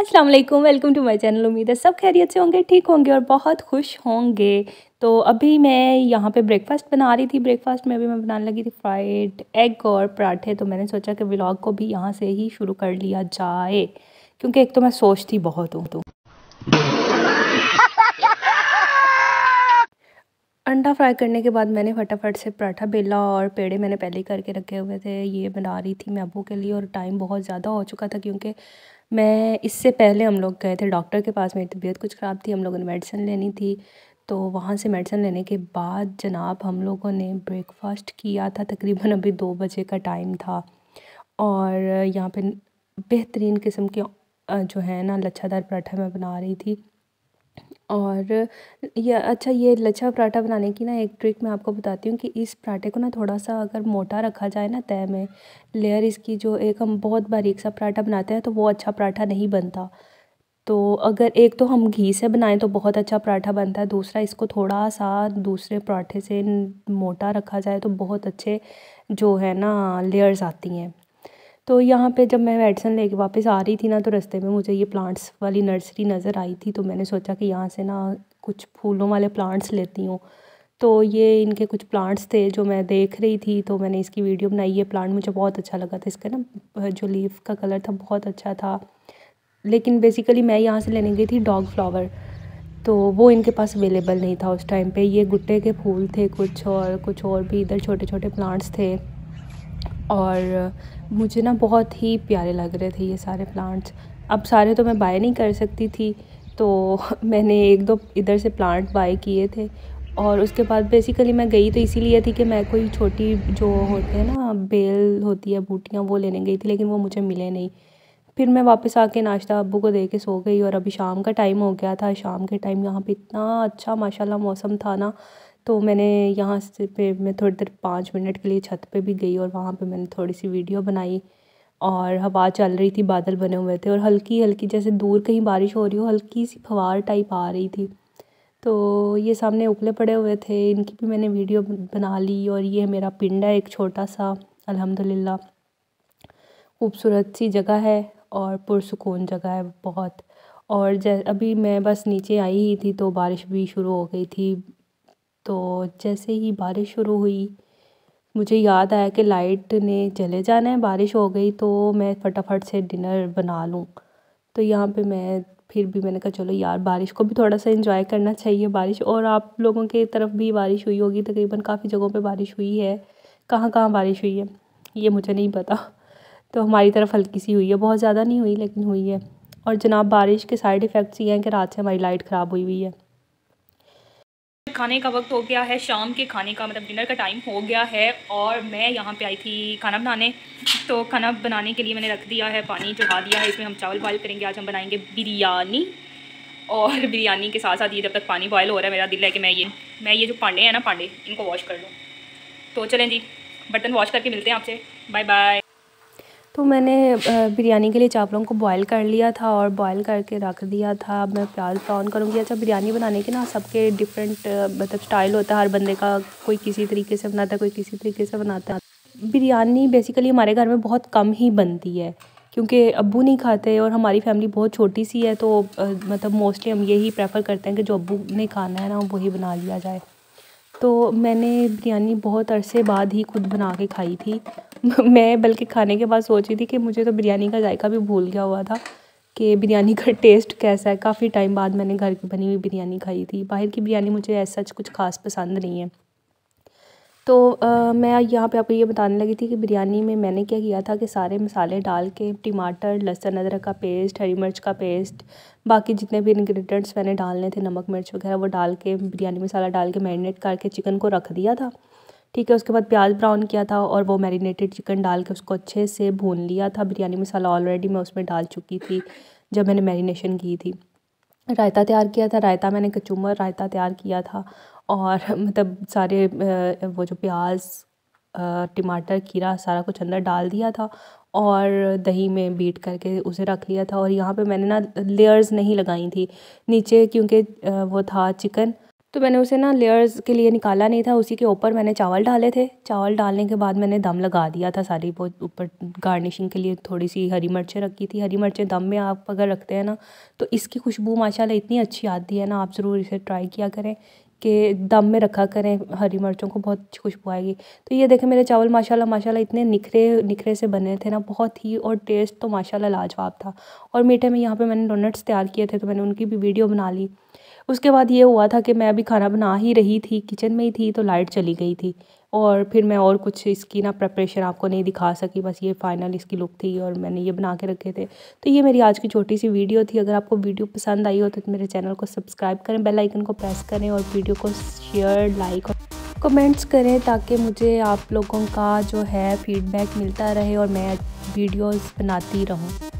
अस्सलाम वालेकुम welcome to my channel उम्मीद है सब खैरियत से होंगे ठीक होंगे और बहुत खुश होंगे तो अभी मैं यहाँ पे ब्रेकफास्ट बना रही थी ब्रेकफास्ट में अभी मैं बनाने लगी थी फ्राइड एग और पराठे तो मैंने सोचा कि व्लॉग को भी यहाँ से ही शुरू कर लिया जाए क्योंकि एक तो मैं सोचती बहुत हूँ तो अंडा फ्राई करने के बाद मैंने फटाफट से पराठा बेला और पेड़े मैंने पहले ही करके रखे हुए थे ये बना रही थी मैं अबू के लिए और टाइम बहुत ज़्यादा हो चुका था क्योंकि मैं इससे पहले हम लोग गए थे डॉक्टर के पास मेरी तबीयत कुछ ख़राब थी हम लोगों ने मेडिसिन लेनी थी तो वहाँ से मेडिसिन लेने के बाद जनाब हम लोगों ने ब्रेकफास्ट किया था तकरीबन अभी दो बजे का टाइम था और यहाँ पे बेहतरीन किस्म के जो है ना लच्छादार पराठा मैं बना रही थी और ये अच्छा ये लच्छा पराठा बनाने की ना एक ट्रिक मैं आपको बताती हूँ कि इस पराठे को ना थोड़ा सा अगर मोटा रखा जाए ना तय में लेयर इसकी जो एक हम बहुत बारीक सा पराठा बनाते हैं तो वो अच्छा पराठा नहीं बनता तो अगर एक तो हम घी से बनाएं तो बहुत अच्छा पराठा बनता है दूसरा इसको थोड़ा सा दूसरे पराठे से मोटा रखा जाए तो बहुत अच्छे जो है ना लेयर्स आती हैं तो यहाँ पे जब मैं मेडिसन लेके वापस आ रही थी ना तो रास्ते में मुझे ये प्लांट्स वाली नर्सरी नज़र आई थी तो मैंने सोचा कि यहाँ से ना कुछ फूलों वाले प्लांट्स लेती हूँ तो ये इनके कुछ प्लांट्स थे जो मैं देख रही थी तो मैंने इसकी वीडियो बनाई ये प्लांट मुझे बहुत अच्छा लगा था इसका ना जो लीफ का कलर था बहुत अच्छा था लेकिन बेसिकली मैं यहाँ से लेने गई थी डॉग फ्लावर तो वो इनके पास अवेलेबल नहीं था उस टाइम पे ये गुट्टे के फूल थे कुछ और कुछ और भी इधर छोटे छोटे प्लांट्स थे और मुझे ना बहुत ही प्यारे लग रहे थे ये सारे प्लांट्स अब सारे तो मैं बाय नहीं कर सकती थी तो मैंने एक दो इधर से प्लांट बाय किए थे और उसके बाद बेसिकली मैं गई तो इसीलिए थी कि मैं कोई छोटी जो होते हैं ना बेल होती है बूटियाँ वो लेने गई थी लेकिन वो मुझे मिले नहीं फिर मैं वापस आके नाश्ता अबू को दे के सो गई और अभी शाम का टाइम हो गया था शाम के टाइम यहाँ पे इतना अच्छा माशाल्लाह मौसम था ना तो मैंने यहाँ से पे मैं थोड़ी देर पाँच मिनट के लिए छत पे भी गई और वहाँ पे मैंने थोड़ी सी वीडियो बनाई और हवा चल रही थी बादल बने हुए थे और हल्की हल्की जैसे दूर कहीं बारिश हो रही हो हल्की सी फवार टाइप आ रही थी तो ये सामने उखले पड़े हुए थे इनकी भी मैंने वीडियो बना ली और ये मेरा पिंड है एक छोटा सा अलहमदिल्ला खूबसूरत सी जगह है और पुरसकून जगह है बहुत और जै अभी मैं बस नीचे आई ही थी तो बारिश भी शुरू हो गई थी तो जैसे ही बारिश शुरू हुई मुझे याद आया कि लाइट ने चले जाना है बारिश हो गई तो मैं फटाफट से डिनर बना लूँ तो यहाँ पे मैं फिर भी मैंने कहा चलो यार बारिश को भी थोड़ा सा इन्जॉय करना चाहिए बारिश और आप लोगों के तरफ भी बारिश हुई होगी तकरीबन काफ़ी जगहों पे बारिश हुई है कहाँ कहाँ बारिश हुई है ये मुझे नहीं पता तो हमारी तरफ हल्की सी हुई है बहुत ज़्यादा नहीं हुई लेकिन हुई है और जनाब बारिश के साइड इफ़ेक्ट्स ये हैं कि रात से हमारी लाइट ख़राब हुई हुई है खाने का वक्त हो गया है शाम के खाने का मतलब डिनर का टाइम हो गया है और मैं यहाँ पे आई थी खाना बनाने तो खाना बनाने के लिए मैंने रख दिया है पानी चढ़ा दिया है इसमें हम चावल बॉयल करेंगे आज हम बनाएंगे बिरयानी और बिरयानी के साथ साथ ये जब तक पानी बॉयल हो रहा है मेरा दिल है कि मैं ये मैं ये जो पांडे हैं ना पांडे इनको वॉश कर लूँ तो चलें जी बर्तन वॉश करके मिलते हैं आपसे बाय बाय तो मैंने बिरयानी के लिए चावलों को बॉईल कर लिया था और बॉईल करके रख दिया था अब मैं प्याज ब्राउन करूँगी अच्छा बिरयानी बनाने के ना सबके डिफरेंट मतलब स्टाइल होता है हर बंदे का कोई किसी तरीके से बनाता है कोई किसी तरीके से बनाता है बिरयानी बेसिकली हमारे घर में बहुत कम ही बनती है क्योंकि अबू नहीं खाते और हमारी फैमिली बहुत छोटी सी है तो मतलब मोस्टली हम यही प्रेफर करते हैं कि जो अबू ने खाना है ना वही बना लिया जाए तो मैंने बिरयानी बहुत अरसे बाद ही खुद बना के खाई थी मैं बल्कि खाने के बाद सोची थी कि मुझे तो बिरयानी का जायका भी भूल गया हुआ था कि बिरयानी का टेस्ट कैसा है काफ़ी टाइम बाद मैंने घर की बनी हुई बिरयानी खाई थी बाहर की बिरयानी मुझे ऐसा कुछ खास पसंद नहीं है तो आ, मैं यहाँ पे आपको ये बताने लगी थी कि बिरयानी में मैंने क्या किया था कि सारे मसाले डाल के टमाटर लहसुन अदरक का पेस्ट हरी मिर्च का पेस्ट बाकी जितने भी इंग्रेडिएंट्स मैंने डालने थे नमक मिर्च वगैरह वो डाल के बिरयानी मसाला डाल के मैरिनेट करके चिकन को रख दिया था ठीक है उसके बाद प्याज ब्राउन किया था और वो मैरिनेटेड चिकन डाल के उसको अच्छे से भून लिया था बिरयानी मसाला ऑलरेडी मैं उसमें डाल चुकी थी जब मैंने मैरिनेशन की थी रायता तैयार किया था रायता मैंने कचूमर रायता तैयार किया था और मतलब सारे वो जो प्याज टमाटर खीरा सारा कुछ अंदर डाल दिया था और दही में बीट करके उसे रख लिया था और यहाँ पे मैंने ना लेयर्स नहीं लगाई थी नीचे क्योंकि वो था चिकन तो मैंने उसे ना लेयर्स के लिए निकाला नहीं था उसी के ऊपर मैंने चावल डाले थे चावल डालने के बाद मैंने दम लगा दिया था सारी वो ऊपर गार्निशिंग के लिए थोड़ी सी हरी मिर्चें रखी थी हरी मिर्चें दम में आप अगर रखते हैं ना तो इसकी खुशबू माशाल्लाह इतनी अच्छी आती है ना आप ज़रूर इसे ट्राई किया करें के दम में रखा करें हरी मिर्चों को बहुत खुशबू आएगी तो ये देखें मेरे चावल माशाल्लाह माशाल्लाह इतने निखरे निखरे से बने थे ना बहुत ही और टेस्ट तो माशाल्लाह लाजवाब था और मीठे में यहाँ पे मैंने डोनट्स तैयार किए थे तो मैंने उनकी भी वीडियो बना ली उसके बाद ये हुआ था कि मैं अभी खाना बना ही रही थी किचन में ही थी तो लाइट चली गई थी और फिर मैं और कुछ इसकी ना प्रपरेशन आपको नहीं दिखा सकी बस ये फाइनल इसकी लुक थी और मैंने ये बना के रखे थे तो ये मेरी आज की छोटी सी वीडियो थी अगर आपको वीडियो पसंद आई हो तो, तो मेरे चैनल को सब्सक्राइब करें बेल आइकन को प्रेस करें और वीडियो को शेयर लाइक और कमेंट्स करें ताकि मुझे आप लोगों का जो है फीडबैक मिलता रहे और मैं वीडियोज़ बनाती रहूँ